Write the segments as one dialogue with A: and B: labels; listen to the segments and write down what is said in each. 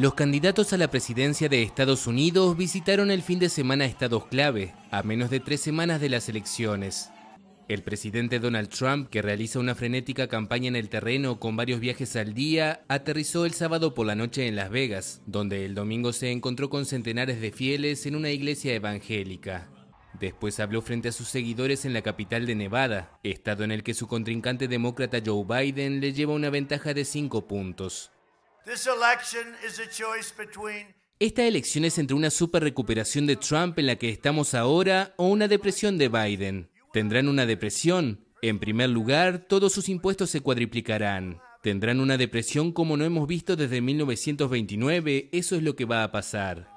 A: Los candidatos a la presidencia de Estados Unidos visitaron el fin de semana estados clave, a menos de tres semanas de las elecciones. El presidente Donald Trump, que realiza una frenética campaña en el terreno con varios viajes al día, aterrizó el sábado por la noche en Las Vegas, donde el domingo se encontró con centenares de fieles en una iglesia evangélica. Después habló frente a sus seguidores en la capital de Nevada, estado en el que su contrincante demócrata Joe Biden le lleva una ventaja de cinco puntos. Esta elección es entre una super recuperación de Trump en la que estamos ahora o una depresión de Biden. Tendrán una depresión. En primer lugar, todos sus impuestos se cuadriplicarán. Tendrán una depresión como no hemos visto desde 1929. Eso es lo que va a pasar.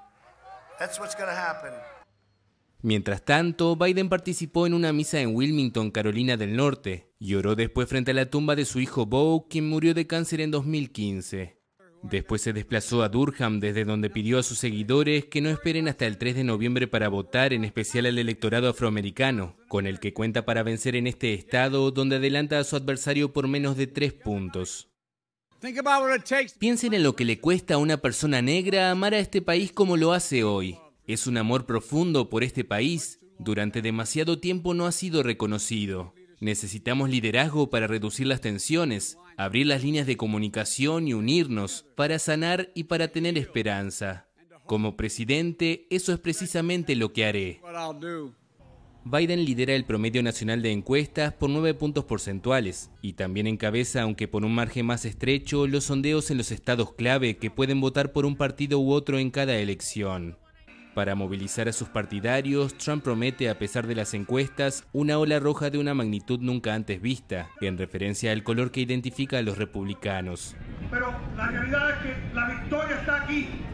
A: Mientras tanto, Biden participó en una misa en Wilmington, Carolina del Norte, y oró después frente a la tumba de su hijo Beau, quien murió de cáncer en 2015. Después se desplazó a Durham, desde donde pidió a sus seguidores que no esperen hasta el 3 de noviembre para votar, en especial al electorado afroamericano, con el que cuenta para vencer en este estado donde adelanta a su adversario por menos de tres puntos. Piensen en lo que le cuesta a una persona negra amar a este país como lo hace hoy. Es un amor profundo por este país. Durante demasiado tiempo no ha sido reconocido. Necesitamos liderazgo para reducir las tensiones, abrir las líneas de comunicación y unirnos para sanar y para tener esperanza. Como presidente, eso es precisamente lo que haré. Biden lidera el promedio nacional de encuestas por nueve puntos porcentuales y también encabeza, aunque por un margen más estrecho, los sondeos en los estados clave que pueden votar por un partido u otro en cada elección. Para movilizar a sus partidarios, Trump promete, a pesar de las encuestas, una ola roja de una magnitud nunca antes vista, en referencia al color que identifica a los republicanos. Pero la realidad es que la victoria está aquí,